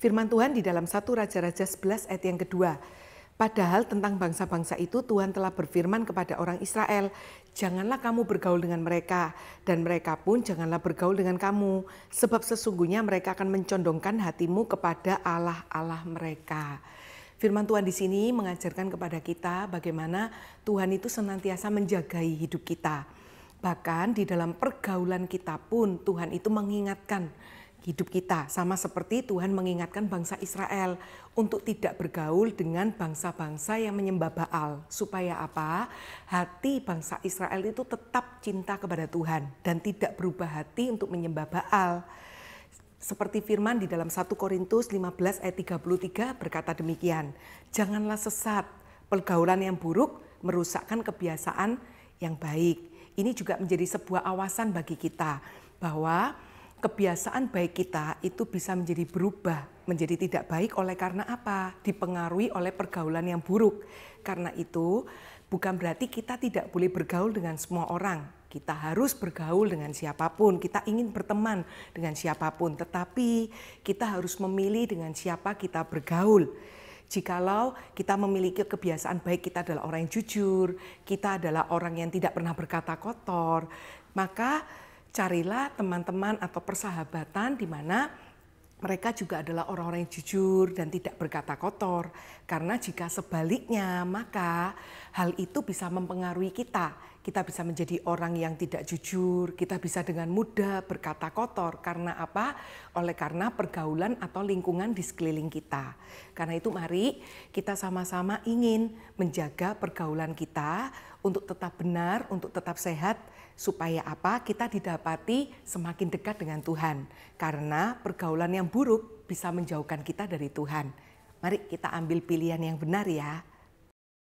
Firman Tuhan di dalam satu Raja-Raja 11 ayat yang kedua. Padahal tentang bangsa-bangsa itu Tuhan telah berfirman kepada orang Israel, janganlah kamu bergaul dengan mereka, dan mereka pun janganlah bergaul dengan kamu, sebab sesungguhnya mereka akan mencondongkan hatimu kepada Allah-Allah mereka. Firman Tuhan di sini mengajarkan kepada kita bagaimana Tuhan itu senantiasa menjagai hidup kita. Bahkan di dalam pergaulan kita pun Tuhan itu mengingatkan hidup kita. Sama seperti Tuhan mengingatkan bangsa Israel untuk tidak bergaul dengan bangsa-bangsa yang menyembah Baal. Supaya apa? Hati bangsa Israel itu tetap cinta kepada Tuhan dan tidak berubah hati untuk menyembah Baal. Seperti firman di dalam 1 Korintus 15 ayat 33 berkata demikian, Janganlah sesat, pergaulan yang buruk merusakkan kebiasaan yang baik. Ini juga menjadi sebuah awasan bagi kita bahwa kebiasaan baik kita itu bisa menjadi berubah, menjadi tidak baik oleh karena apa? Dipengaruhi oleh pergaulan yang buruk. Karena itu, bukan berarti kita tidak boleh bergaul dengan semua orang. Kita harus bergaul dengan siapapun, kita ingin berteman dengan siapapun, tetapi kita harus memilih dengan siapa kita bergaul jikalau kita memiliki kebiasaan baik kita adalah orang yang jujur, kita adalah orang yang tidak pernah berkata kotor, maka carilah teman-teman atau persahabatan di mana mereka juga adalah orang-orang yang jujur dan tidak berkata kotor. Karena jika sebaliknya, maka hal itu bisa mempengaruhi kita. Kita bisa menjadi orang yang tidak jujur, kita bisa dengan mudah berkata kotor. Karena apa? Oleh karena pergaulan atau lingkungan di sekeliling kita. Karena itu mari kita sama-sama ingin menjaga pergaulan kita untuk tetap benar, untuk tetap sehat, supaya apa? Kita didapati semakin dekat dengan Tuhan. Karena pergaulan yang buruk bisa menjauhkan kita dari Tuhan. Mari kita ambil pilihan yang benar ya.